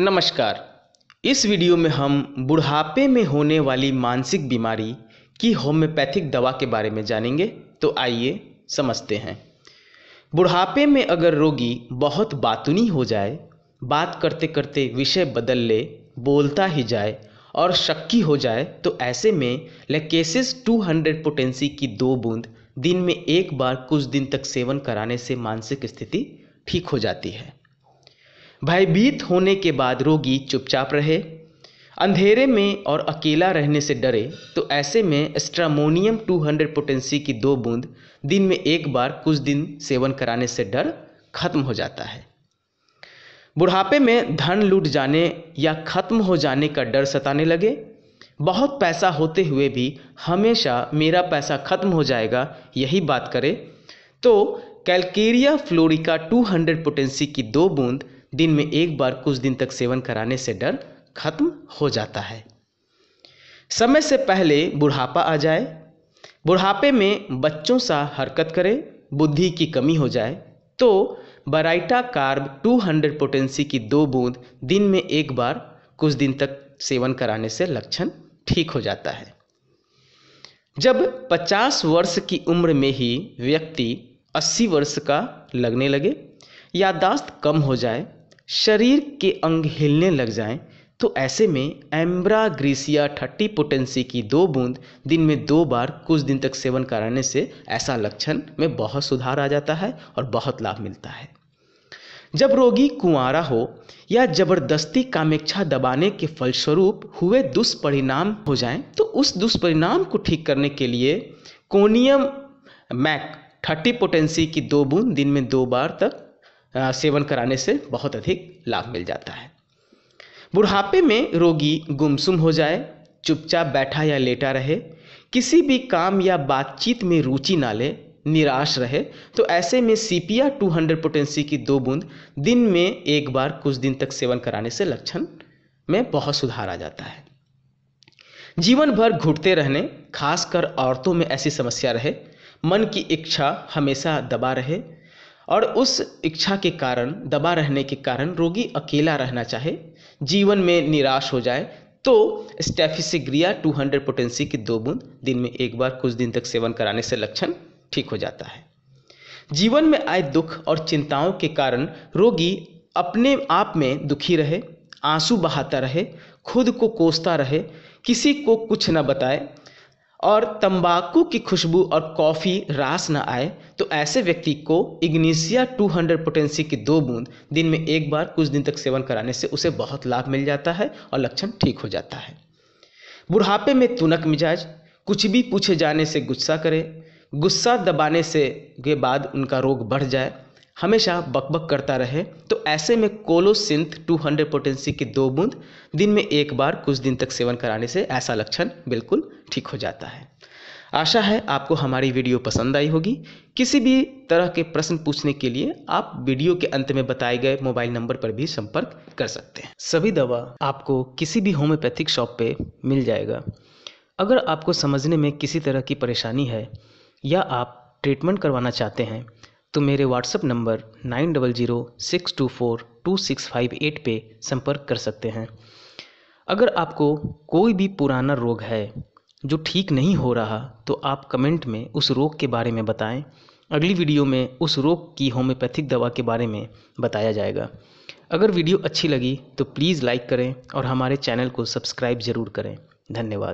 नमस्कार इस वीडियो में हम बुढ़ापे में होने वाली मानसिक बीमारी की होम्योपैथिक दवा के बारे में जानेंगे तो आइए समझते हैं बुढ़ापे में अगर रोगी बहुत बातुनी हो जाए बात करते करते विषय बदल ले बोलता ही जाए और शक्की हो जाए तो ऐसे में लेकेसिस 200 पोटेंसी की दो बूंद दिन में एक बार कुछ दिन तक सेवन कराने से मानसिक स्थिति ठीक हो जाती है भयभीत होने के बाद रोगी चुपचाप रहे अंधेरे में और अकेला रहने से डरे तो ऐसे में एस्ट्रामोनियम 200 पोटेंसी की दो बूंद दिन में एक बार कुछ दिन सेवन कराने से डर खत्म हो जाता है बुढ़ापे में धन लूट जाने या खत्म हो जाने का डर सताने लगे बहुत पैसा होते हुए भी हमेशा मेरा पैसा खत्म हो जाएगा यही बात करें तो कैलकेरिया फ्लोरिका 200 पोटेंसी की दो बूंद दिन में एक बार कुछ दिन तक सेवन कराने से डर खत्म हो जाता है समय से पहले बुढ़ापा आ जाए बुढ़ापे में बच्चों सा हरकत करे बुद्धि की कमी हो जाए तो बराइटा कार्ब 200 पोटेंसी की दो बूंद दिन में एक बार कुछ दिन तक सेवन कराने से लक्षण ठीक हो जाता है जब 50 वर्ष की उम्र में ही व्यक्ति 80 वर्ष का लगने लगे यादाश्त कम हो जाए शरीर के अंग हिलने लग जाएं तो ऐसे में एम्ब्राग्रीसिया थर्टी पोटेंसी की दो बूंद दिन में दो बार कुछ दिन तक सेवन कराने से ऐसा लक्षण में बहुत सुधार आ जाता है और बहुत लाभ मिलता है जब रोगी कुंवारा हो या जबरदस्ती कामेक्षा दबाने के फलस्वरूप हुए दुष्परिणाम हो जाएं तो उस दुष्परिणाम को ठीक करने के लिए कोनियम मैक थर्टी पोटेंसी की दो बूंद दिन में दो बार तक सेवन कराने से बहुत अधिक लाभ मिल जाता है बुढ़ापे में रोगी गुमसुम हो जाए चुपचाप बैठा या लेटा रहे किसी भी काम या बातचीत में रुचि ना ले निराश रहे तो ऐसे में सीपिया 200 पोटेंसी की दो बूंद दिन में एक बार कुछ दिन तक सेवन कराने से लक्षण में बहुत सुधार आ जाता है जीवन भर घुटते रहने खासकर औरतों में ऐसी समस्या रहे मन की इच्छा हमेशा दबा रहे और उस इच्छा के कारण दबा रहने के कारण रोगी अकेला रहना चाहे जीवन में निराश हो जाए तो स्टेफिसिग्रिया 200 पोटेंसी की दो बूंद दिन में एक बार कुछ दिन तक सेवन कराने से लक्षण ठीक हो जाता है जीवन में आए दुख और चिंताओं के कारण रोगी अपने आप में दुखी रहे आंसू बहाता रहे खुद को कोसता रहे किसी को कुछ न बताए और तंबाकू की खुशबू और कॉफ़ी रास न आए तो ऐसे व्यक्ति को इग्निसिया 200 पोटेंसी की दो बूंद दिन में एक बार कुछ दिन तक सेवन कराने से उसे बहुत लाभ मिल जाता है और लक्षण ठीक हो जाता है बुढ़ापे में तुनक मिजाज कुछ भी पूछे जाने से गुस्सा करे गुस्सा दबाने से के बाद उनका रोग बढ़ जाए हमेशा बकबक करता रहे तो ऐसे में कोलोसिंथ 200 पोटेंसी की दो बूंद दिन में एक बार कुछ दिन तक सेवन कराने से ऐसा लक्षण बिल्कुल ठीक हो जाता है आशा है आपको हमारी वीडियो पसंद आई होगी किसी भी तरह के प्रश्न पूछने के लिए आप वीडियो के अंत में बताए गए मोबाइल नंबर पर भी संपर्क कर सकते हैं सभी दवा आपको किसी भी होम्योपैथिक शॉप पे मिल जाएगा अगर आपको समझने में किसी तरह की परेशानी है या आप ट्रीटमेंट करवाना चाहते हैं तो मेरे WhatsApp number nine double zero six two four two six five eight पे संपर्क कर सकते हैं अगर आपको कोई भी पुराना रोग है जो ठीक नहीं हो रहा तो आप कमेंट में उस रोग के बारे में बताएं अगली वीडियो में उस रोग की होम्योपैथिक दवा के बारे में बताया जाएगा अगर वीडियो अच्छी लगी तो प्लीज़ लाइक करें और हमारे चैनल को सब्सक्राइब ज़रूर करें धन्यवाद